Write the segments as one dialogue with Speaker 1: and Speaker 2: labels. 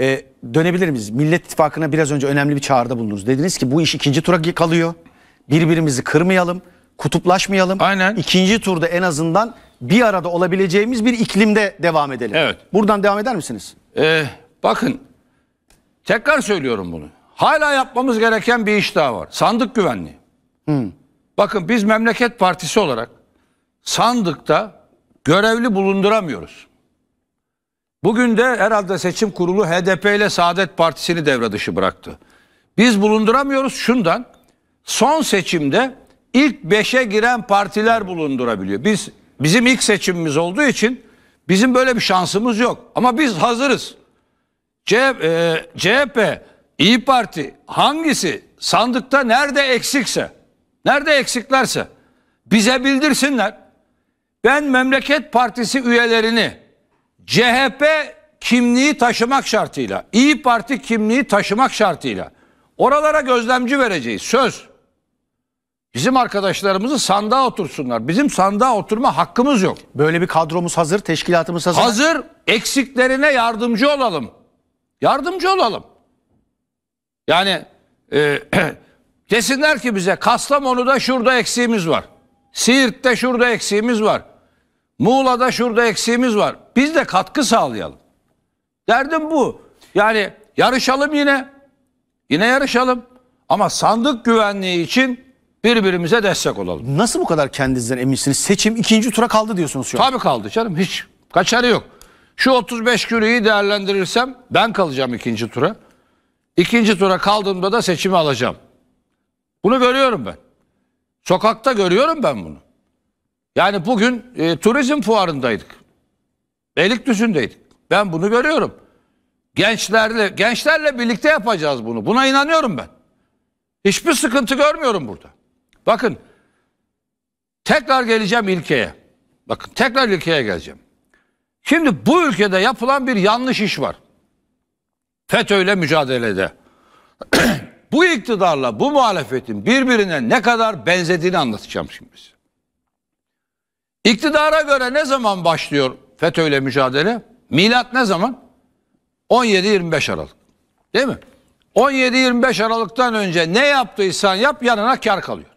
Speaker 1: Ee, dönebilir miyiz? Millet İttifakı'na biraz önce önemli bir çağrıda bulundunuz. Dediniz ki bu iş ikinci tura kalıyor. Birbirimizi kırmayalım, kutuplaşmayalım. Aynen. İkinci turda en azından bir arada olabileceğimiz bir iklimde devam edelim. Evet. Buradan devam eder misiniz? Ee, bakın tekrar söylüyorum bunu. Hala yapmamız gereken bir iş daha var.
Speaker 2: Sandık güvenliği. Hmm. Bakın biz memleket partisi olarak sandıkta görevli bulunduramıyoruz. Bugün de herhalde seçim kurulu HDP ile Saadet Partisi'ni devre dışı bıraktı. Biz bulunduramıyoruz şundan. Son seçimde ilk 5'e giren partiler bulundurabiliyor. Biz bizim ilk seçimimiz olduğu için bizim böyle bir şansımız yok. Ama biz hazırız. CHP, e, CHP İyi Parti hangisi sandıkta nerede eksikse, nerede eksiklerse bize bildirsinler. Ben Memleket Partisi üyelerini CHP kimliği taşımak şartıyla, İyi Parti kimliği taşımak şartıyla oralara gözlemci vereceğiz. Söz. Bizim arkadaşlarımızı sandığa otursunlar. Bizim sandığa oturma hakkımız
Speaker 1: yok. Böyle bir kadromuz hazır, teşkilatımız hazır. Hazır.
Speaker 2: Eksiklerine yardımcı olalım. Yardımcı olalım. Yani e, desinler ki bize Kastamonu'da şurada eksiğimiz var. Siirt'te şurada eksiğimiz var. Muğla'da şurada eksiğimiz var. Biz de katkı sağlayalım. Derdim bu. Yani yarışalım yine. Yine yarışalım. Ama sandık güvenliği için birbirimize destek olalım. Nasıl bu kadar kendinizden eminsiniz? Seçim ikinci tura kaldı diyorsunuz şu an. Tabii kaldı canım hiç. Kaçarı yok. Şu 35 günü iyi değerlendirirsem ben kalacağım ikinci tura. İkinci tura kaldığımda da seçimi alacağım. Bunu görüyorum ben. Sokakta görüyorum ben bunu. Yani bugün e, turizm fuarındaydık. Beylikdüzü'ndeydik. Ben bunu görüyorum. Gençlerle gençlerle birlikte yapacağız bunu. Buna inanıyorum ben. Hiçbir sıkıntı görmüyorum burada. Bakın tekrar geleceğim ilkeye. Bakın tekrar ilkeye geleceğim. Şimdi bu ülkede yapılan bir yanlış iş var. FETÖ ile mücadelede. bu iktidarla bu muhalefetin birbirine ne kadar benzediğini anlatacağım şimdi size. İktidara göre ne zaman başlıyor FETÖ ile mücadele? Milat ne zaman? 17-25 Aralık. Değil mi? 17-25 Aralık'tan önce ne yaptıysan yap yanına kar kalıyor.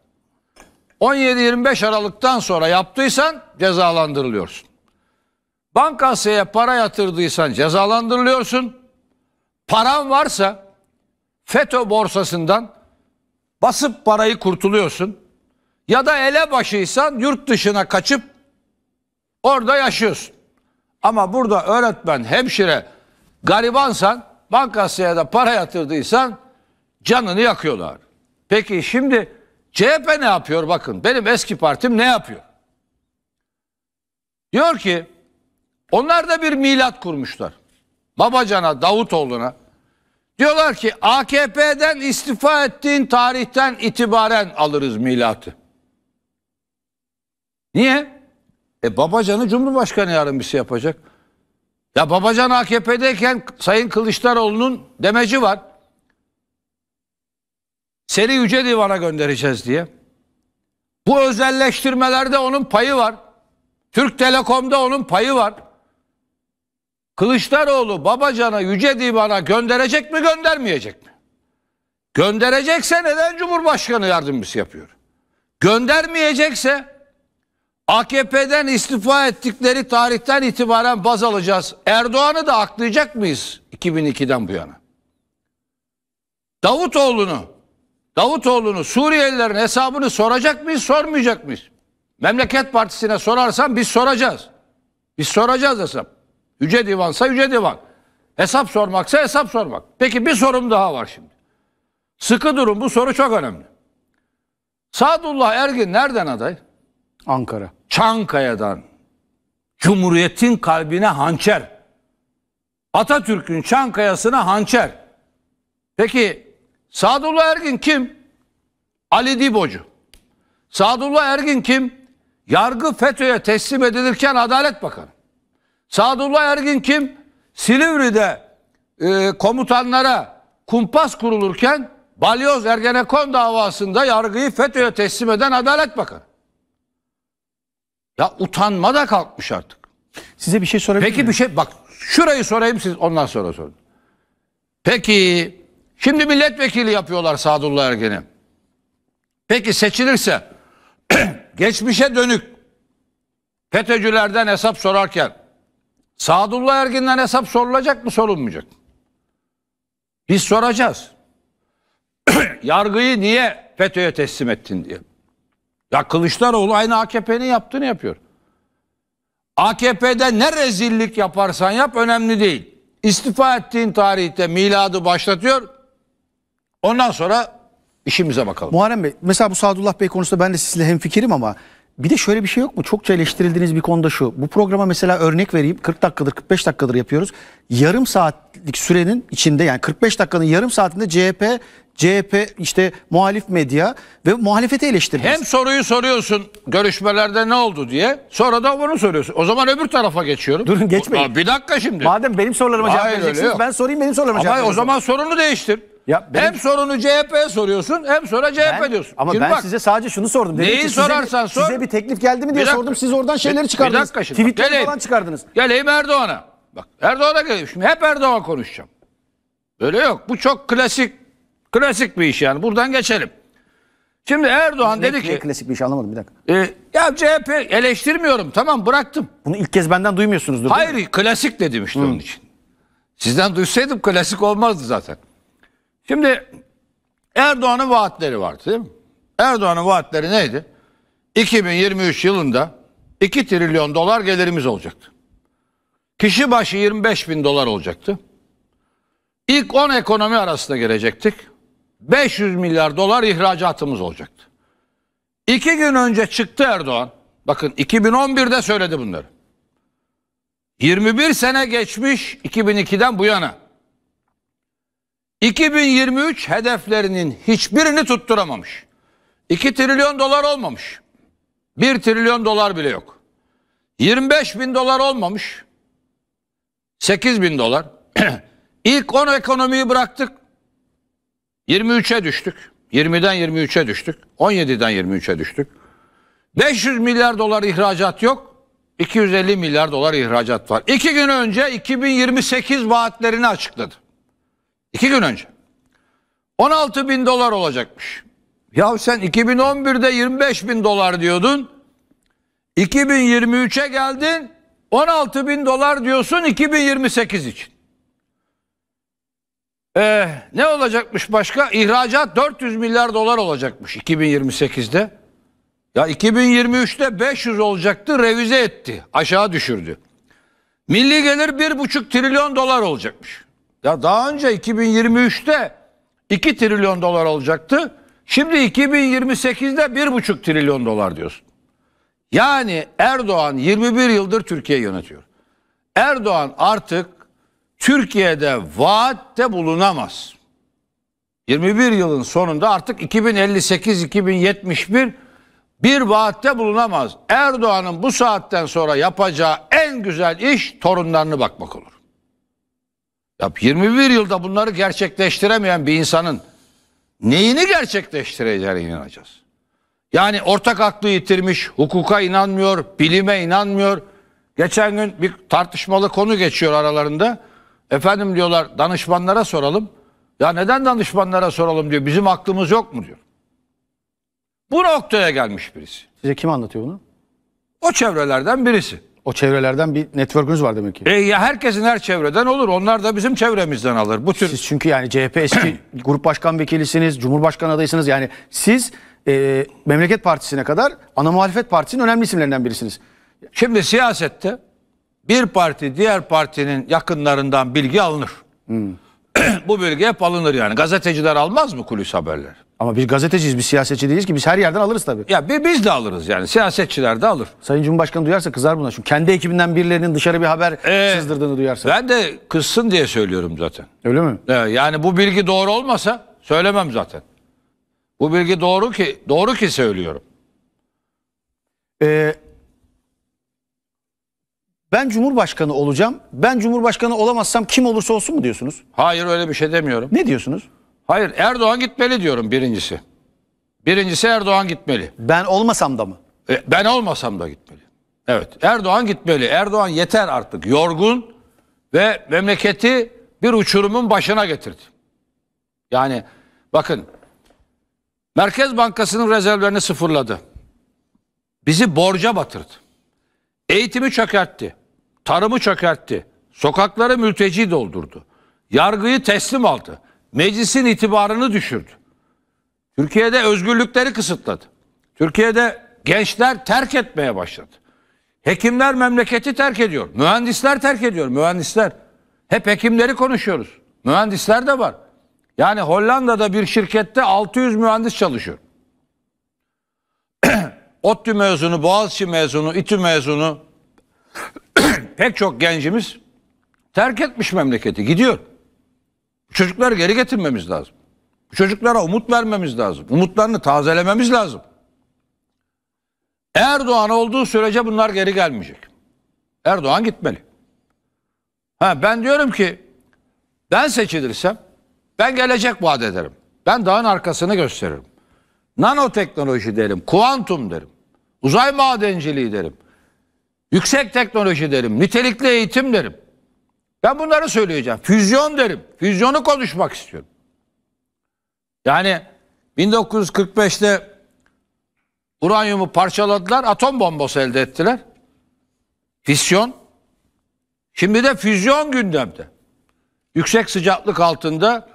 Speaker 2: 17-25 Aralık'tan sonra yaptıysan cezalandırılıyorsun. Bankasaya para yatırdıysan cezalandırılıyorsun. Paran varsa FETÖ borsasından basıp parayı kurtuluyorsun. Ya da elebaşıysan yurt dışına kaçıp Orada yaşıyorsun. Ama burada öğretmen, hemşire, garibansan, bankasıya da para yatırdıysan canını yakıyorlar. Peki şimdi CHP ne yapıyor? Bakın benim eski partim ne yapıyor? Diyor ki onlar da bir milat kurmuşlar. Babacan'a, Davutoğlu'na. Diyorlar ki AKP'den istifa ettiğin tarihten itibaren alırız milatı. Niye? E Babacan'ı Cumhurbaşkanı yarın bir şey yapacak. Ya Babacan AKP'deyken Sayın Kılıçdaroğlu'nun demeci var. Seni Yüce Divan'a göndereceğiz diye. Bu özelleştirmelerde onun payı var. Türk Telekom'da onun payı var. Kılıçdaroğlu Babacan'a Yüce Divan'a gönderecek mi göndermeyecek mi? Gönderecekse neden Cumhurbaşkanı yardımcısı yapıyor? Göndermeyecekse AKP'den istifa ettikleri tarihten itibaren baz alacağız. Erdoğan'ı da aklayacak mıyız 2002'den bu yana? Davutoğlu'nu, Davutoğlu'nu Suriyelilerin hesabını soracak mıyız, sormayacak mıyız? Memleket Partisi'ne sorarsan biz soracağız. Biz soracağız hesap. Yüce Divan'sa Yüce Divan. Hesap sormaksa hesap sormak. Peki bir sorum daha var şimdi. Sıkı durun bu soru çok önemli. Sadullah Ergin nereden aday? Ankara. Çankaya'dan Cumhuriyet'in kalbine hançer. Atatürk'ün Çankaya'sına hançer. Peki Sadullah Ergin kim? Ali Dibocu. Sadullah Ergin kim? Yargı FETÖ'ye teslim edilirken Adalet Bakanı. Sadullah Ergin kim? Silivri'de e, komutanlara kumpas kurulurken Balyoz Ergenekon davasında yargıyı FETÖ'ye teslim eden Adalet Bakanı. Ya utanma da kalkmış artık. Size bir şey sorabilir Peki bir şey bak şurayı sorayım siz ondan sonra sorun. Peki şimdi milletvekili yapıyorlar Sadullah Ergen'i. Peki seçilirse geçmişe dönük FETÖ'cülerden hesap sorarken Sadullah Ergin'den hesap sorulacak mı sorulmayacak mı? Biz soracağız. Yargıyı niye FETÖ'ye teslim ettin diye. Ya Kılıçdaroğlu aynı AKP'nin yaptığını yapıyor. AKP'de ne rezillik yaparsan yap önemli değil. İstifa ettiğin tarihte miladı başlatıyor. Ondan sonra işimize bakalım.
Speaker 1: Muharrem Bey mesela bu Sadullah Bey konusunda ben de sizinle hemfikirim ama bir de şöyle bir şey yok mu? Çokça eleştirildiğiniz bir konuda şu. Bu programa mesela örnek vereyim. 40 dakikadır 45 dakikadır yapıyoruz. Yarım saatlik sürenin içinde yani 45 dakikanın yarım saatinde CHP CHP işte muhalif medya ve muhalefeti eleştirmesi.
Speaker 2: Hem soruyu soruyorsun görüşmelerde ne oldu diye sonra da onu soruyorsun. O zaman öbür tarafa geçiyorum. Durun geçmeyin. bir dakika şimdi. Madem benim sorularıma cevap vereceksiniz ben sorayım benim sorularıma ama cevap Ama o zaman sorunu değiştir. Ya benim... Hem sorunu CHP'ye soruyorsun hem sonra CHP ben, diyorsun. Ama Şimdi ben bak, size sadece şunu sordum. Dedim neyi ki, sorarsan size, sor. Size bir
Speaker 1: teklif geldi mi diye dakika, sordum. Siz oradan şeyleri çıkardınız. Bir dakika şimdi. Tweetleri geleyim, falan
Speaker 2: çıkardınız. Geleyim Erdoğan'a. Bak Erdoğan'a geleyim. Şimdi hep Erdoğan konuşacağım. Öyle yok. Bu çok klasik Klasik bir iş yani. Buradan geçelim. Şimdi Erdoğan ne, dedi ki... Ne
Speaker 1: klasik bir iş anlamadım bir dakika. E,
Speaker 2: ya CHP eleştirmiyorum tamam bıraktım. Bunu ilk kez benden duymuyorsunuzdur. Hayır klasik dedim işte hmm. onun için. Sizden duysaydım klasik olmazdı zaten. Şimdi Erdoğan'ın vaatleri vardı değil mi? Erdoğan'ın vaatleri neydi? 2023 yılında 2 trilyon dolar gelirimiz olacaktı. Kişi başı 25 bin dolar olacaktı. İlk 10 ekonomi arasına gelecektik. 500 milyar dolar ihracatımız olacaktı. İki gün önce çıktı Erdoğan. Bakın 2011'de söyledi bunları. 21 sene geçmiş 2002'den bu yana. 2023 hedeflerinin hiçbirini tutturamamış. 2 trilyon dolar olmamış. 1 trilyon dolar bile yok. 25 bin dolar olmamış. 8 bin dolar. İlk 10 ekonomiyi bıraktık. 23'e düştük. 20'den 23'e düştük. 17'den 23'e düştük. 500 milyar dolar ihracat yok. 250 milyar dolar ihracat var. İki gün önce 2028 vaatlerini açıkladı. İki gün önce. 16 bin dolar olacakmış. Ya sen 2011'de 25 bin dolar diyordun. 2023'e geldin 16 bin dolar diyorsun 2028 için. Ee, ne olacakmış başka? İhracat 400 milyar dolar olacakmış 2028'de. Ya 2023'te 500 olacaktı revize etti. Aşağı düşürdü. Milli gelir 1,5 trilyon dolar olacakmış. Ya daha önce 2023'te 2 trilyon dolar olacaktı. Şimdi 2028'de 1,5 trilyon dolar diyorsun. Yani Erdoğan 21 yıldır Türkiye yönetiyor. Erdoğan artık Türkiye'de vaatte bulunamaz. 21 yılın sonunda artık 2058-2071 bir vaatte bulunamaz. Erdoğan'ın bu saatten sonra yapacağı en güzel iş torunlarını bakmak olur. Ya 21 yılda bunları gerçekleştiremeyen bir insanın neyini gerçekleştireceğine inanacağız. Yani ortak aklı yitirmiş, hukuka inanmıyor, bilime inanmıyor. Geçen gün bir tartışmalı konu geçiyor aralarında. Efendim diyorlar danışmanlara soralım. Ya neden danışmanlara soralım diyor. Bizim aklımız yok mu diyor. Bu noktaya gelmiş birisi.
Speaker 1: Size kim anlatıyor bunu?
Speaker 2: O çevrelerden birisi.
Speaker 1: O çevrelerden bir network'ünüz var demek ki. E ya herkesin her çevreden olur. Onlar da bizim çevremizden alır. Bu tür... Siz çünkü yani CHP eski grup başkan vekilisiniz, cumhurbaşkanı adaysınız. Yani siz e, Memleket Partisi'ne kadar ana muhalefet partisinin önemli isimlerinden birisiniz. Şimdi siyasette bir parti diğer partinin yakınlarından bilgi alınır. Hmm.
Speaker 2: Bu bölge hep alınır yani. Gazeteciler almaz mı kulis haberler?
Speaker 1: Ama biz gazeteciyiz, biz siyasetçi değiliz ki. Biz her yerden alırız tabii. Ya biz de alırız yani. Siyasetçiler de alır. Sayın Cumhurbaşkanı duyarsa kızar buna. Çünkü kendi ekibinden birilerinin dışarı bir haber ee, sızdırdığını duyarsa. Ben
Speaker 2: de kızsın diye söylüyorum zaten. Öyle mi? Ee, yani bu bilgi doğru olmasa söylemem zaten. Bu bilgi doğru
Speaker 1: ki doğru ki söylüyorum. Ee, ben Cumhurbaşkanı olacağım. Ben Cumhurbaşkanı olamazsam kim olursa olsun mu diyorsunuz?
Speaker 2: Hayır öyle bir şey demiyorum. Ne diyorsunuz? Hayır Erdoğan gitmeli diyorum birincisi. Birincisi Erdoğan gitmeli. Ben olmasam da mı? E, ben olmasam da gitmeli. Evet Erdoğan gitmeli. Erdoğan yeter artık yorgun ve memleketi bir uçurumun başına getirdi. Yani bakın Merkez Bankası'nın rezervlerini sıfırladı. Bizi borca batırdı. Eğitimi çökertti. Tarımı çökertti. Sokakları mülteci doldurdu. Yargıyı teslim aldı. Meclisin itibarını düşürdü. Türkiye'de özgürlükleri kısıtladı. Türkiye'de gençler terk etmeye başladı. Hekimler memleketi terk ediyor. Mühendisler terk ediyor. Mühendisler. Hep hekimleri konuşuyoruz. Mühendisler de var. Yani Hollanda'da bir şirkette 600 mühendis çalışıyor. ODTÜ mezunu, Boğaziçi mezunu, İTÜ mezunu, pek çok gencimiz terk etmiş memleketi gidiyor. Çocukları geri getirmemiz lazım. Çocuklara umut vermemiz lazım. Umutlarını tazelememiz lazım. Erdoğan olduğu sürece bunlar geri gelmeyecek. Erdoğan gitmeli. Ha, ben diyorum ki ben seçilirsem ben gelecek vaat ederim. Ben dağın arkasını gösteririm. Nanoteknoloji derim, kuantum derim, uzay madenciliği derim. Yüksek teknoloji derim, nitelikli eğitim derim. Ben bunları söyleyeceğim. Füzyon derim. Füzyonu konuşmak istiyorum. Yani 1945'te uranyumu parçaladılar, atom bombası elde ettiler. Füzyon. Şimdi de füzyon gündemde. Yüksek sıcaklık altında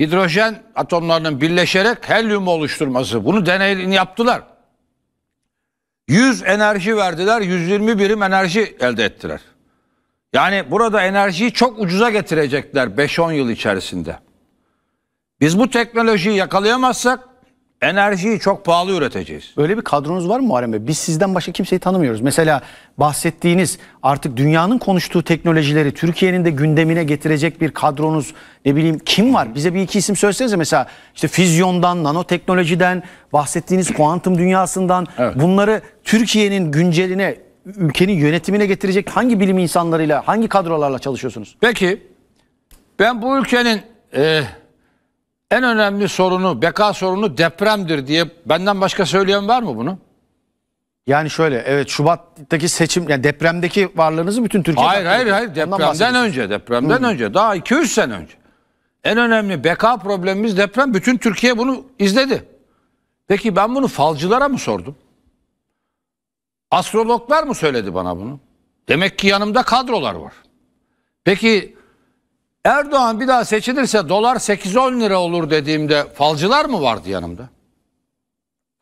Speaker 2: hidrojen atomlarının birleşerek helyum oluşturması. Bunu deneyini yaptılar. 100 enerji verdiler, 120 birim enerji elde ettiler. Yani burada enerjiyi çok ucuza getirecekler 5-10 yıl
Speaker 1: içerisinde. Biz bu teknolojiyi yakalayamazsak enerjiyi çok pahalı üreteceğiz. Öyle bir kadronuz var mı Muharrem Bey? Biz sizden başka kimseyi tanımıyoruz. Mesela bahsettiğiniz artık dünyanın konuştuğu teknolojileri Türkiye'nin de gündemine getirecek bir kadronuz ne bileyim kim var? Bize bir iki isim söylesenize mesela işte fizyondan, nanoteknolojiden, bahsettiğiniz kuantum dünyasından evet. bunları Türkiye'nin günceline, ülkenin yönetimine getirecek hangi bilim insanlarıyla, hangi kadrolarla çalışıyorsunuz?
Speaker 2: Peki ben bu ülkenin e, en önemli sorunu, beka sorunu depremdir diye
Speaker 1: benden başka söyleyen var mı bunu? Yani şöyle evet Şubat'taki seçim yani depremdeki varlığınızı bütün Türkiye'de Hayır hayır hayır depremden önce
Speaker 2: depremden Hı. önce
Speaker 1: daha 200 sene önce.
Speaker 2: En önemli beka problemimiz deprem. Bütün Türkiye bunu izledi. Peki ben bunu falcılara mı sordum? Astrologlar mı söyledi bana bunu? Demek ki yanımda kadrolar var. Peki Erdoğan bir daha seçilirse dolar 8-10 lira olur dediğimde falcılar mı vardı yanımda?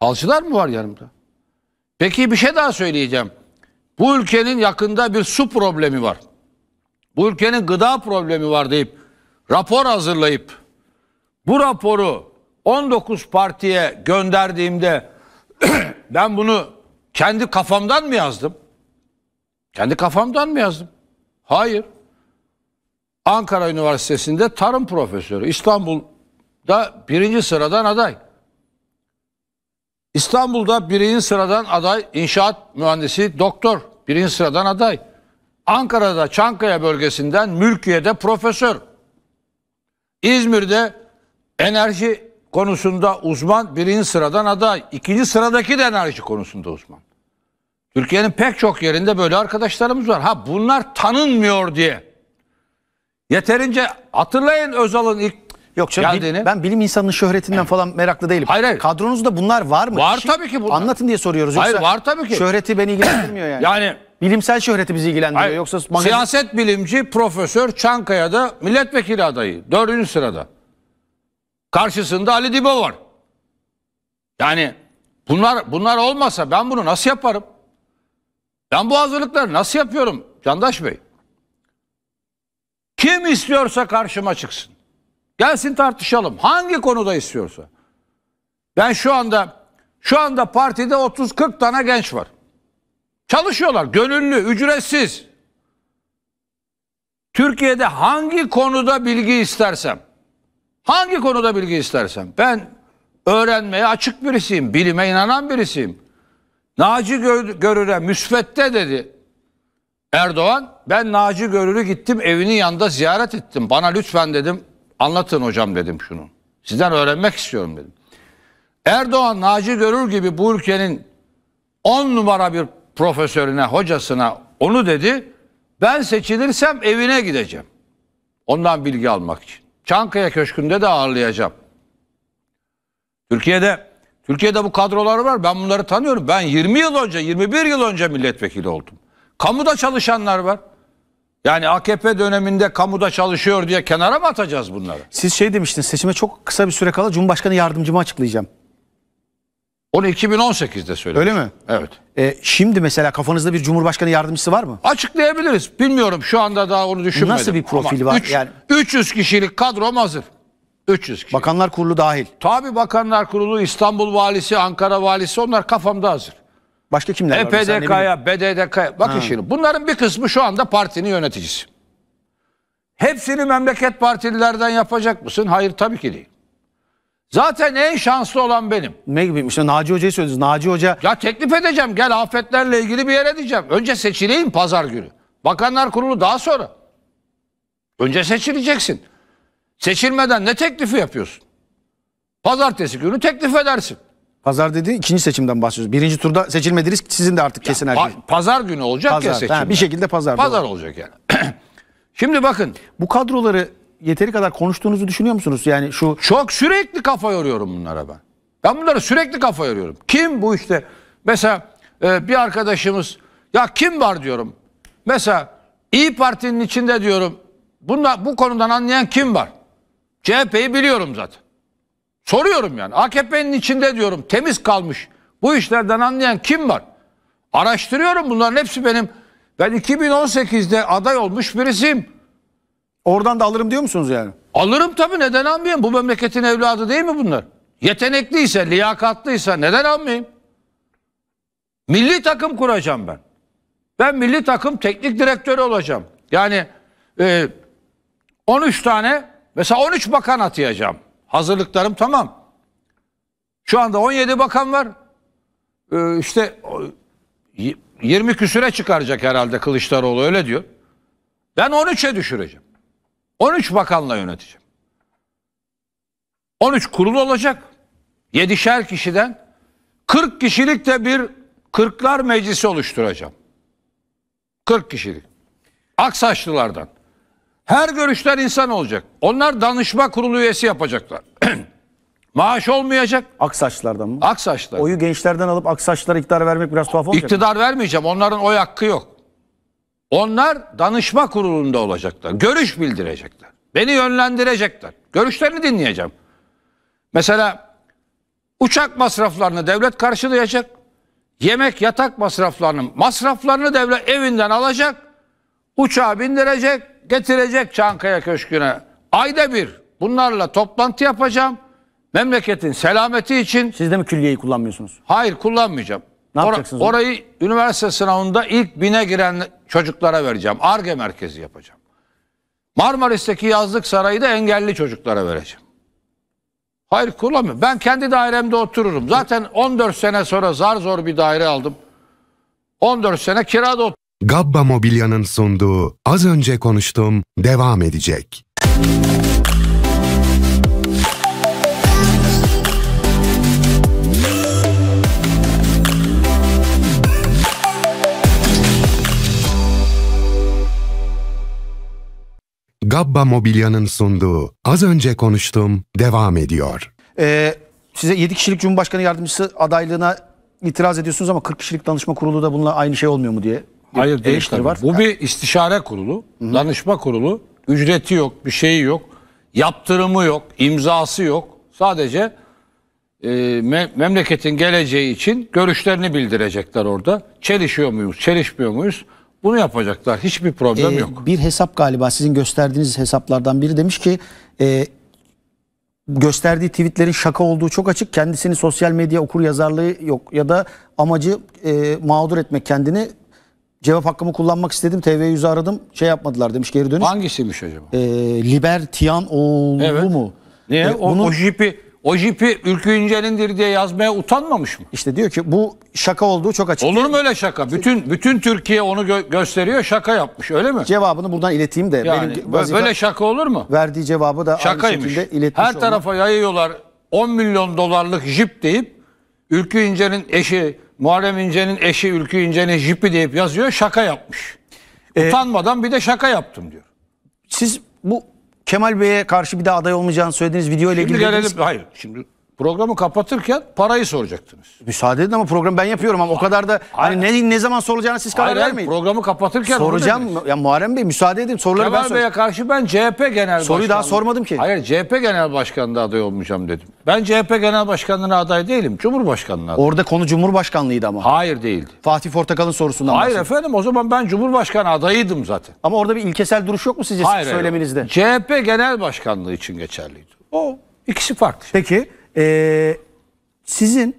Speaker 2: Falcılar mı var yanımda? Peki bir şey daha söyleyeceğim. Bu ülkenin yakında bir su problemi var. Bu ülkenin gıda problemi var deyip rapor hazırlayıp bu raporu 19 partiye gönderdiğimde ben bunu kendi kafamdan mı yazdım? Kendi kafamdan mı yazdım? Hayır. Ankara Üniversitesi'nde tarım profesörü. İstanbul'da birinci sıradan aday. İstanbul'da birinci sıradan aday inşaat mühendisi doktor. Birinci sıradan aday. Ankara'da Çankaya bölgesinden Mülkiye'de profesör. İzmir'de enerji konusunda uzman birinci sıradan aday. ikinci sıradaki de enerji konusunda uzman. Türkiye'nin pek çok yerinde böyle arkadaşlarımız var. Ha bunlar tanınmıyor diye Yeterince hatırlayın
Speaker 1: Özal'ın ilk Yok canım, geldiğini. ben bilim insanının şöhretinden eh. falan meraklı değilim. Hayır, hayır. Kadronuzda bunlar var mı? Var Şimdi, tabii ki bunlar. Anlatın diye soruyoruz. Yoksa hayır var tabii ki. Şöhreti beni ilgilendirmiyor yani. yani bilimsel şöhreti bizi ilgilendiriyor. Hayır, Yoksa magazin... Siyaset bilimci Profesör Çankaya'da milletvekili adayı.
Speaker 2: Dördüncü sırada. Karşısında Ali Dibo var. Yani bunlar bunlar olmasa ben bunu nasıl yaparım? Ben bu hazırlıkları nasıl yapıyorum Candaş Bey? Kim istiyorsa karşıma çıksın. Gelsin tartışalım. Hangi konuda istiyorsa. Ben şu anda şu anda partide 30-40 tane genç var. Çalışıyorlar gönüllü, ücretsiz. Türkiye'de hangi konuda bilgi istersem, hangi konuda bilgi istersem ben öğrenmeye açık birisiyim, bilime inanan birisiyim. Naci Görür'e Müsfette dedi Erdoğan ben Naci Görür'ü gittim evinin yanında ziyaret ettim. Bana lütfen dedim anlatın hocam dedim şunu. Sizden öğrenmek istiyorum dedim. Erdoğan Naci Görür gibi bu ülkenin on numara bir profesörüne, hocasına onu dedi. Ben seçilirsem evine gideceğim. Ondan bilgi almak için. Çankaya Köşkü'nde de ağırlayacağım. Türkiye'de Türkiye'de bu kadrolar var. Ben bunları tanıyorum. Ben 20 yıl önce, 21 yıl önce milletvekili oldum. Kamuda çalışanlar var. Yani AKP döneminde kamuda çalışıyor diye kenara mı atacağız
Speaker 1: bunları? Siz şey demiştiniz seçime çok kısa bir süre kala Cumhurbaşkanı yardımcımı açıklayacağım. Onu 2018'de söyledim. Öyle mi? Evet. Ee, şimdi mesela kafanızda bir Cumhurbaşkanı yardımcısı var mı? Açıklayabiliriz. Bilmiyorum şu anda daha onu düşünmedim. Nasıl bir profil var? Üç, yani... 300 kişilik
Speaker 2: kadrom hazır. 300 kişi. Bakanlar Kurulu dahil. Tabii Bakanlar Kurulu, İstanbul Valisi, Ankara Valisi onlar kafamda hazır. Başka kimler var? EPDK'ya, BDDK'ya. Bakın ha. şimdi bunların bir kısmı şu anda partinin yöneticisi. Hepsini memleket partililerden yapacak mısın? Hayır tabii ki değil. Zaten en şanslı olan benim. Ne gibi? İşte Naci Hoca'yı söylediniz. Naci Hoca... Ya teklif edeceğim. Gel afetlerle ilgili bir yere diyeceğim. Önce seçileyim pazar günü. Bakanlar kurulu daha sonra. Önce seçileceksin.
Speaker 1: Seçilmeden ne teklifi yapıyorsun? Pazartesi günü teklif edersin. Pazar dedi ikinci seçimden bahsediyoruz. Birinci turda seçilmediniz sizin de artık kesin her şey.
Speaker 2: Pazar günü olacak pazar, ya seçim. Ha, bir şekilde pazar. Pazar doğru. olacak yani.
Speaker 1: Şimdi bakın. Bu kadroları yeteri kadar
Speaker 2: konuştuğunuzu düşünüyor musunuz? Yani şu Çok sürekli kafa yoruyorum bunlara ben. Ben bunlara sürekli kafa yoruyorum. Kim bu işte? Mesela e, bir arkadaşımız ya kim var diyorum. Mesela İyi Parti'nin içinde diyorum. Bunla, bu konudan anlayan kim var? CHP'yi biliyorum zaten. Soruyorum yani AKP'nin içinde diyorum temiz kalmış bu işlerden anlayan kim var? Araştırıyorum bunların hepsi benim. Ben 2018'de aday olmuş birisiyim. Oradan da alırım diyor musunuz yani? Alırım tabii neden almayayım? Bu memleketin evladı değil mi bunlar? Yetenekliyse, liyakatlıysa neden almayayım? Milli takım kuracağım ben. Ben milli takım teknik direktörü olacağım. Yani e, 13 tane mesela 13 bakan atayacağım. Hazırlıklarım tamam. Şu anda 17 bakan var. Ee, işte 20 küsüre çıkaracak herhalde Kılıçdaroğlu öyle diyor. Ben 13'e düşüreceğim. 13 bakanla yöneteceğim. 13 kurul olacak. 7'şer kişiden 40 kişilik de bir 40'lar meclisi oluşturacağım. 40 kişilik. Aksaçlılardan. Her görüşler insan olacak. Onlar danışma kurulu üyesi yapacaklar.
Speaker 1: Maaş olmayacak. Aksaçlardan mı? Aksaçlar. Oyu gençlerden alıp aksaçlara iktidar vermek biraz tuhaf olacak.
Speaker 2: İktidar mı? vermeyeceğim. Onların
Speaker 1: oy hakkı yok.
Speaker 2: Onlar danışma kurulunda olacaklar. Görüş bildirecekler. Beni yönlendirecekler. Görüşlerini dinleyeceğim. Mesela uçak masraflarını devlet karşılayacak. Yemek yatak masraflarını masraflarını devlet evinden alacak. Uçağa bindirecek getirecek Çankaya Köşkü'ne. Ayda bir bunlarla toplantı yapacağım. Memleketin selameti için. Siz de mi külliyeyi kullanmıyorsunuz? Hayır kullanmayacağım. Ne Or yapacaksınız? Orayı üniversite sınavında ilk bine giren çocuklara vereceğim. ARGE merkezi yapacağım. Marmaris'teki yazlık sarayı da engelli çocuklara vereceğim. Hayır kullanmıyorum. Ben kendi dairemde otururum. Zaten 14 sene sonra zar zor bir daire aldım. 14 sene kirada oturuyorum.
Speaker 1: Gabba Mobilya'nın sunduğu Az Önce Konuştum devam edecek. Gabba Mobilya'nın sunduğu Az Önce Konuştum devam ediyor. Ee, size 7 kişilik Cumhurbaşkanı yardımcısı adaylığına itiraz ediyorsunuz ama 40 kişilik danışma kurulu da bununla aynı şey olmuyor mu diye Hayır değiştir var.
Speaker 2: Bu bir istişare kurulu, Hı-hı. danışma kurulu. Ücreti yok, bir şeyi yok. Yaptırımı yok, imzası yok. Sadece e, me- memleketin geleceği için görüşlerini bildirecekler orada. Çelişiyor muyuz, çelişmiyor muyuz? Bunu yapacaklar. Hiçbir problem Ee, yok.
Speaker 1: Bir hesap galiba sizin gösterdiğiniz hesaplardan biri demiş ki e, gösterdiği tweetlerin şaka olduğu çok açık. Kendisini sosyal medya okur yazarlığı yok ya da amacı e, mağdur etmek kendini cevap hakkımı kullanmak istedim. TV100'ü aradım. Şey yapmadılar demiş geri dönüş. Hangisiymiş acaba? E, ee, Libertian oğlu Evet. mu? Niye?
Speaker 2: E, o, bunun- o jipi o jipi Ülkü İnce'nindir diye yazmaya utanmamış mı? İşte diyor ki bu şaka olduğu çok açık. Olur mu öyle şaka? Bütün bütün Türkiye onu gö- gösteriyor
Speaker 1: şaka yapmış öyle mi? Cevabını buradan ileteyim de Yani benim böyle şaka olur mu? verdiği cevabı da
Speaker 2: aynı Şakaymış. şekilde iletmiş Her olmak. tarafa yayıyorlar 10 milyon dolarlık jip deyip Ülkü İnce'nin eşi Muharrem İnce'nin eşi Ülkü İnce'nin jipi deyip yazıyor şaka yapmış.
Speaker 1: Ee, Utanmadan bir de şaka yaptım diyor. Siz bu Kemal Bey'e karşı bir daha aday olmayacağını söylediğiniz video ile ilgili... Gelelim, hayır şimdi Programı kapatırken parayı soracaktınız. Müsaade edin ama program ben yapıyorum ama o kadar da hani ne, ne zaman sorulacağını siz karar Hayır,
Speaker 2: vermeyin. programı kapatırken Soracağım
Speaker 1: dediniz. ya Muharrem Bey müsaade edin soruları ben Kemal Bey'e karşı ben CHP Genel Soruyu daha sormadım ki. Hayır
Speaker 2: CHP Genel Başkanlığı adayı olmayacağım dedim. Ben CHP Genel Başkanlığı'na aday değilim. Cumhurbaşkanlığına
Speaker 1: aday. Orada konu Cumhurbaşkanlığıydı ama. Hayır değildi. Fatih Portakal'ın sorusundan Hayır bahsediyorum. efendim o zaman ben Cumhurbaşkanı adayıydım zaten. Ama orada bir ilkesel duruş yok mu sizce Hayır, hayır.
Speaker 2: CHP Genel Başkanlığı için geçerliydi.
Speaker 1: O ikisi farklı. Peki ee, sizin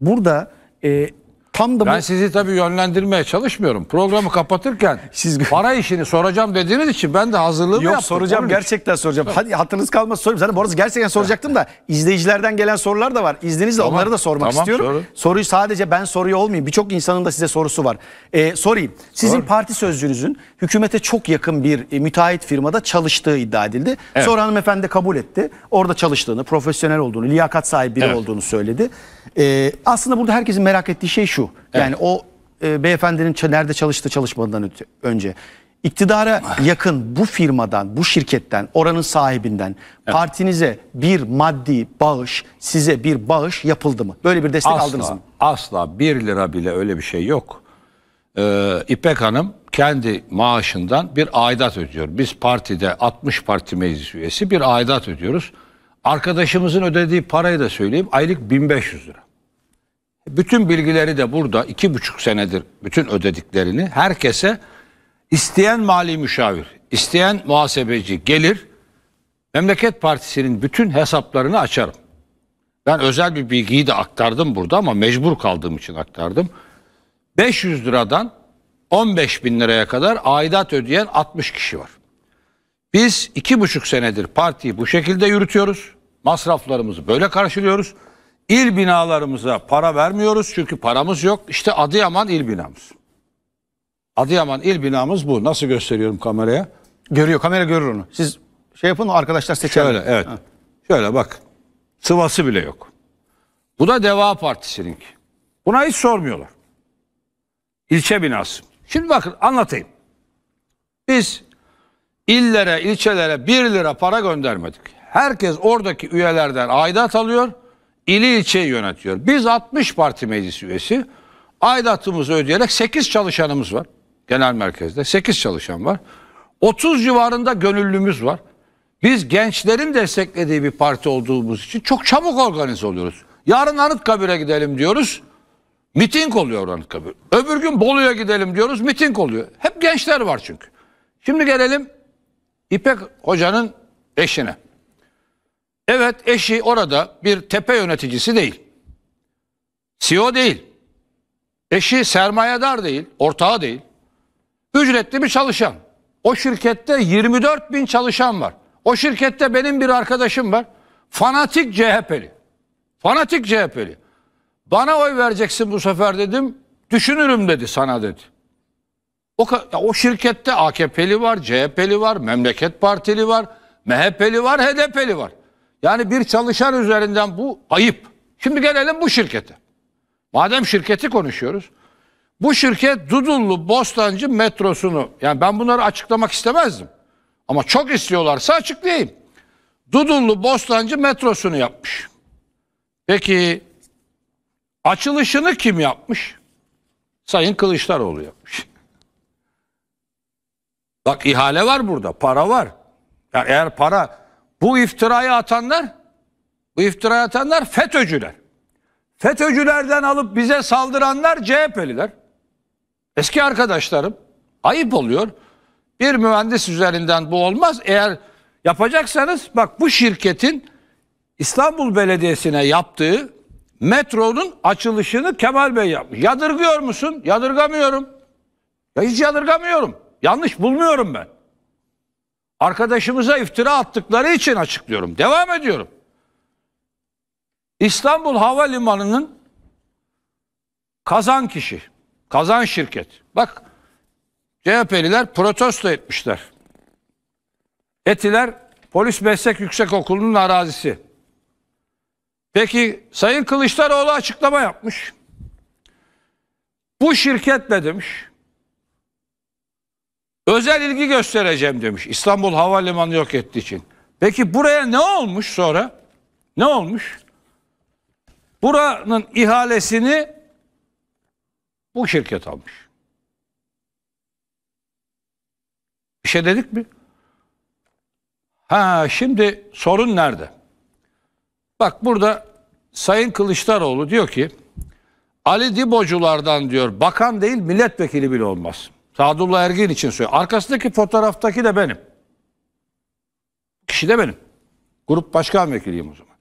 Speaker 2: burada e, Tam da ben bu... sizi tabii yönlendirmeye çalışmıyorum. Programı
Speaker 1: kapatırken siz para işini soracağım dediğiniz için ben de hazırlığımı Yok, yaptım. Yok soracağım gerçekten soracağım. Evet. Hadi hatırınız kalmaz sorayım. Zaten bu arada gerçekten soracaktım da izleyicilerden gelen sorular da var. İzninizle tamam, onları da sormak tamam, istiyorum. Sorun. Soruyu sadece ben soruyor olmayayım. Birçok insanın da size sorusu var. Ee, sorayım. Sizin Sor. parti sözcünüzün hükümete çok yakın bir e, müteahhit firmada çalıştığı iddia edildi. Evet. Sonra hanımefendi kabul etti. Orada çalıştığını, profesyonel olduğunu, liyakat sahibi biri evet. olduğunu söyledi. Ee, aslında burada herkesin merak ettiği şey şu şu. Evet. Yani o e, beyefendinin nerede çalıştı çalışmadan önce iktidara ah. yakın bu firmadan, bu şirketten, oranın sahibinden evet. partinize bir maddi bağış, size bir bağış yapıldı mı? Böyle bir destek asla, aldınız mı?
Speaker 2: Asla. Bir lira bile öyle bir şey yok. Ee, İpek Hanım kendi maaşından bir aidat ödüyor. Biz partide 60 parti meclis üyesi bir aidat ödüyoruz. Arkadaşımızın ödediği parayı da söyleyeyim aylık 1500 lira bütün bilgileri de burada iki buçuk senedir bütün ödediklerini herkese isteyen mali müşavir, isteyen muhasebeci gelir Memleket Partisi'nin bütün hesaplarını açarım. Ben özel bir bilgiyi de aktardım burada ama mecbur kaldığım için aktardım. 500 liradan 15 bin liraya kadar aidat ödeyen 60 kişi var. Biz iki buçuk senedir partiyi bu şekilde yürütüyoruz. Masraflarımızı böyle karşılıyoruz. İl binalarımıza para vermiyoruz çünkü paramız yok. İşte Adıyaman il binamız. Adıyaman il binamız bu. Nasıl gösteriyorum kameraya? Görüyor kamera görür onu. Siz şey yapın arkadaşlar seçer. Şöyle evet. Ha. Şöyle bak. Sıvası bile yok. Bu da Deva Partisi'ninki. Buna hiç sormuyorlar. İlçe binası. Şimdi bakın anlatayım. Biz illere, ilçelere 1 lira para göndermedik. Herkes oradaki üyelerden aidat alıyor ili ilçe yönetiyor. Biz 60 parti meclis üyesi aidatımızı ödeyerek 8 çalışanımız var. Genel merkezde 8 çalışan var. 30 civarında gönüllümüz var. Biz gençlerin desteklediği bir parti olduğumuz için çok çabuk organize oluyoruz. Yarın Anıtkabir'e gidelim diyoruz. Miting oluyor Anıtkabir. Öbür gün Bolu'ya gidelim diyoruz. Miting oluyor. Hep gençler var çünkü. Şimdi gelelim İpek Hoca'nın eşine. Evet eşi orada bir tepe yöneticisi değil. CEO değil. Eşi sermayedar değil, ortağı değil. Ücretli bir çalışan. O şirkette 24 bin çalışan var. O şirkette benim bir arkadaşım var. Fanatik CHP'li. Fanatik CHP'li. Bana oy vereceksin bu sefer dedim. Düşünürüm dedi sana dedi. O, o şirkette AKP'li var, CHP'li var, Memleket Partili var, MHP'li var, HDP'li var. Yani bir çalışan üzerinden bu ayıp. Şimdi gelelim bu şirkete. Madem şirketi konuşuyoruz. Bu şirket Dudullu Bostancı metrosunu yani ben bunları açıklamak istemezdim. Ama çok istiyorlarsa açıklayayım. Dudullu Bostancı metrosunu yapmış. Peki açılışını kim yapmış? Sayın Kılıçdaroğlu yapmış. Bak ihale var burada, para var. Yani eğer para bu iftirayı atanlar, bu iftirayı atanlar FETÖ'cüler. FETÖ'cülerden alıp bize saldıranlar CHP'liler. Eski arkadaşlarım. Ayıp oluyor. Bir mühendis üzerinden bu olmaz. Eğer yapacaksanız bak bu şirketin İstanbul Belediyesi'ne yaptığı metronun açılışını Kemal Bey yapmış. Yadırgıyor musun? Yadırgamıyorum. Ya hiç yadırgamıyorum. Yanlış bulmuyorum ben arkadaşımıza iftira attıkları için açıklıyorum. Devam ediyorum. İstanbul Havalimanı'nın kazan kişi, kazan şirket. Bak CHP'liler protesto etmişler. Etiler Polis Meslek yüksek okulunun arazisi. Peki Sayın Kılıçdaroğlu açıklama yapmış. Bu şirketle demiş özel ilgi göstereceğim demiş. İstanbul Havalimanı yok ettiği için. Peki buraya ne olmuş sonra? Ne olmuş? Buranın ihalesini bu şirket almış. Bir şey dedik mi? Ha şimdi sorun nerede? Bak burada Sayın Kılıçdaroğlu diyor ki Ali Diboculardan diyor bakan değil milletvekili bile olmaz. Sadullah Ergin için söylüyorum. Arkasındaki fotoğraftaki de benim. Kişi de benim. Grup başkan vekiliyim o zaman.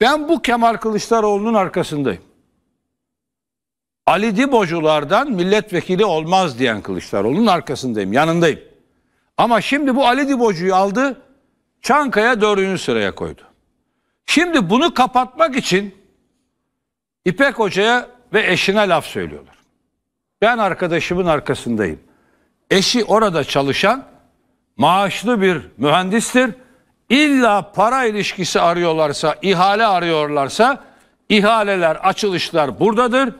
Speaker 2: Ben bu Kemal Kılıçdaroğlu'nun arkasındayım. Ali Diboculardan milletvekili olmaz diyen Kılıçdaroğlu'nun arkasındayım, yanındayım. Ama şimdi bu Ali Dibocu'yu aldı, Çankaya dördüncü sıraya koydu. Şimdi bunu kapatmak için İpek Hoca'ya ve eşine laf söylüyorlar. Ben arkadaşımın arkasındayım. Eşi orada çalışan maaşlı bir mühendistir. İlla para ilişkisi arıyorlarsa, ihale arıyorlarsa ihaleler, açılışlar buradadır.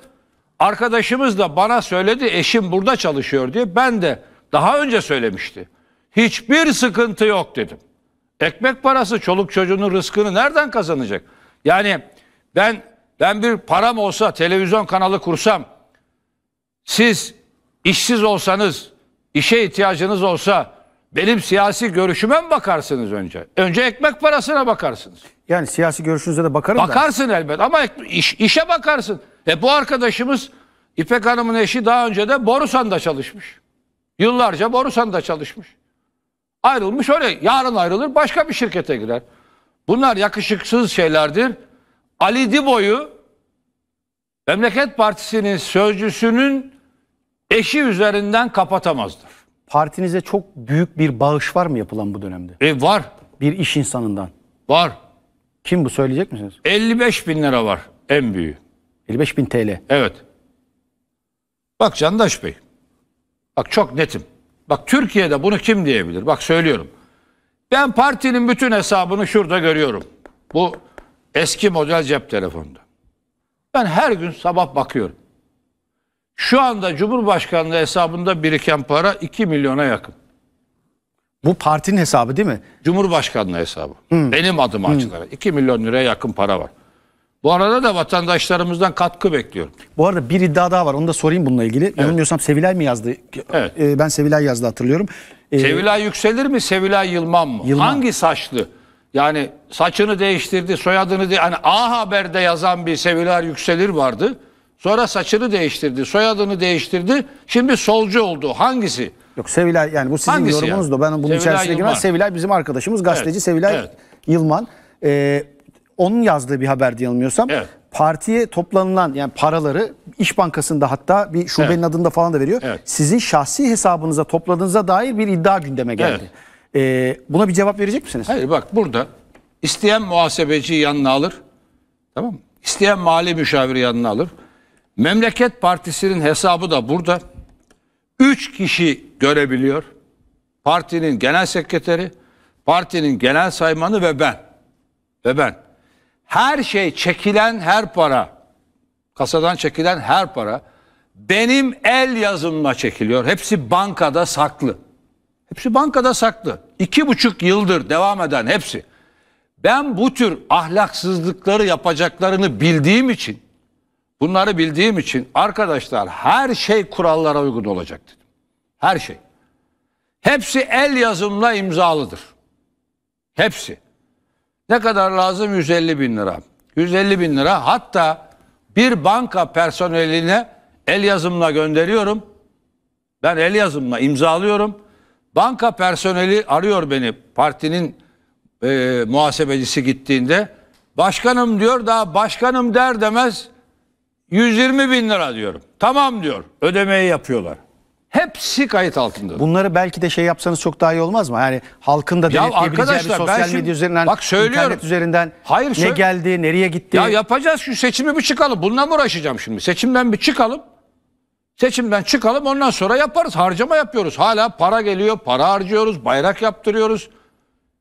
Speaker 2: Arkadaşımız da bana söyledi eşim burada çalışıyor diye. Ben de daha önce söylemişti. Hiçbir sıkıntı yok dedim. Ekmek parası çoluk çocuğunun rızkını nereden kazanacak? Yani ben ben bir param olsa televizyon kanalı kursam siz işsiz olsanız, işe ihtiyacınız olsa benim siyasi görüşüme mi bakarsınız önce? Önce ekmek
Speaker 1: parasına bakarsınız. Yani siyasi görüşünüze de bakarım Bakarsın da.
Speaker 2: elbet ama iş, işe bakarsın. E bu arkadaşımız İpek Hanım'ın eşi daha önce de Borusan'da çalışmış. Yıllarca Borusan'da çalışmış. Ayrılmış öyle yarın ayrılır başka bir şirkete girer. Bunlar yakışıksız şeylerdir. Ali Dibo'yu
Speaker 1: Memleket Partisi'nin sözcüsünün eşi üzerinden kapatamazdır. Partinize çok büyük bir bağış var mı yapılan bu dönemde? E var. Bir iş insanından. Var. Kim bu söyleyecek misiniz?
Speaker 2: 55 bin lira var en büyüğü. 55 bin TL. Evet. Bak Candaş Bey. Bak çok netim. Bak Türkiye'de bunu kim diyebilir? Bak söylüyorum. Ben partinin bütün hesabını şurada görüyorum. Bu eski model cep telefonunda. Ben her gün sabah bakıyorum. Şu anda Cumhurbaşkanlığı hesabında biriken para 2 milyona yakın. Bu partinin hesabı değil mi? Cumhurbaşkanlığı hesabı. Hmm. Benim adım hmm. açılarak 2 milyon liraya yakın para var. Bu arada da vatandaşlarımızdan
Speaker 1: katkı bekliyorum. Bu arada bir iddia daha var. Onu da sorayım bununla ilgili. Evet. Yanılmıyorsam Sevilay mı yazdı? Evet. Ee, ben Sevilay yazdı hatırlıyorum. Ee, Sevilay
Speaker 2: yükselir mi? Sevilay Yılmam mı? Yılmam. Hangi saçlı? Yani saçını değiştirdi, soyadını de yani A Haber'de yazan bir Sevilay Yükselir vardı. Sonra saçını değiştirdi, soyadını değiştirdi. Şimdi solcu oldu. Hangisi?
Speaker 1: Yok Sevilay yani bu sizin Hangisi yorumunuz yani? da ben bunun Sevilay içerisine Sevilay bizim arkadaşımız gazeteci evet. Sevilay evet. Yılman. Ee, onun yazdığı bir haber diye yanılmıyorsam. Evet. Partiye toplanılan yani paraları İş Bankası'nda hatta bir şubenin evet. adında falan da veriyor. Evet. Sizin şahsi hesabınıza topladığınıza dair bir iddia gündeme geldi. Evet. Ee, buna bir cevap verecek misiniz? Hayır bak burada
Speaker 2: isteyen muhasebeci yanına alır. Tamam mı? İsteyen mali müşaviri yanına alır. Memleket Partisi'nin hesabı da burada. Üç kişi görebiliyor. Partinin genel sekreteri, partinin genel saymanı ve ben. Ve ben. Her şey çekilen her para, kasadan çekilen her para benim el yazımla çekiliyor. Hepsi bankada saklı. Hepsi bankada saklı. İki buçuk yıldır devam eden hepsi. Ben bu tür ahlaksızlıkları yapacaklarını bildiğim için Bunları bildiğim için arkadaşlar her şey kurallara uygun olacak dedim. Her şey. Hepsi el yazımla imzalıdır. Hepsi. Ne kadar lazım? 150 bin lira. 150 bin lira hatta bir banka personeline el yazımla gönderiyorum. Ben el yazımla imzalıyorum. Banka personeli arıyor beni partinin e, muhasebecisi gittiğinde. Başkanım diyor daha başkanım der demez 120 bin lira diyorum. Tamam diyor. Ödemeyi yapıyorlar. Hepsi kayıt
Speaker 1: altında. Bunları belki de şey yapsanız çok daha iyi olmaz mı? Yani halkın da denetleyebileceği bir sosyal medya üzerinden, bak internet üzerinden Hayır, ne geldi, nereye gitti. Ya
Speaker 2: yapacağız şu seçimi bir çıkalım. Bununla mı uğraşacağım şimdi? Seçimden bir çıkalım. Seçimden çıkalım ondan sonra yaparız. Harcama yapıyoruz. Hala para geliyor, para harcıyoruz, bayrak yaptırıyoruz.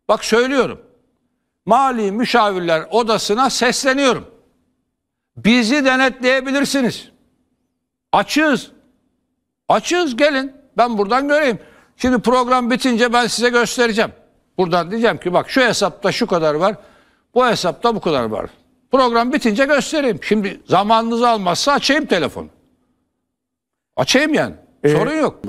Speaker 2: Bak söylüyorum. Mali müşavirler odasına sesleniyorum bizi denetleyebilirsiniz. Açığız. Açığız gelin. Ben buradan göreyim. Şimdi program bitince ben size göstereceğim. Buradan diyeceğim ki bak şu hesapta şu kadar var. Bu hesapta bu kadar var. Program bitince göstereyim. Şimdi zamanınızı almazsa açayım telefonu. Açayım yani. Ee, Sorun yok.